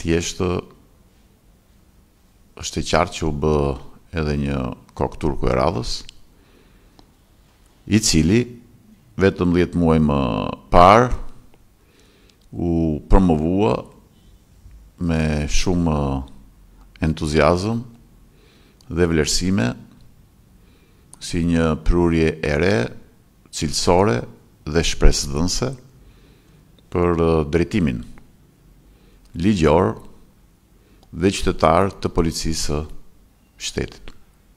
thjesht është e qartë që u bë edhe një kokë turku e radhës, i cili vetëm 10 muaj më parë u promovua me shumë entuziazëm dhe vlerësime si një prurje ere, cilësore dhe shpresëdhënse për drejtimin ligjor dhe qytetar të policisë shtetit.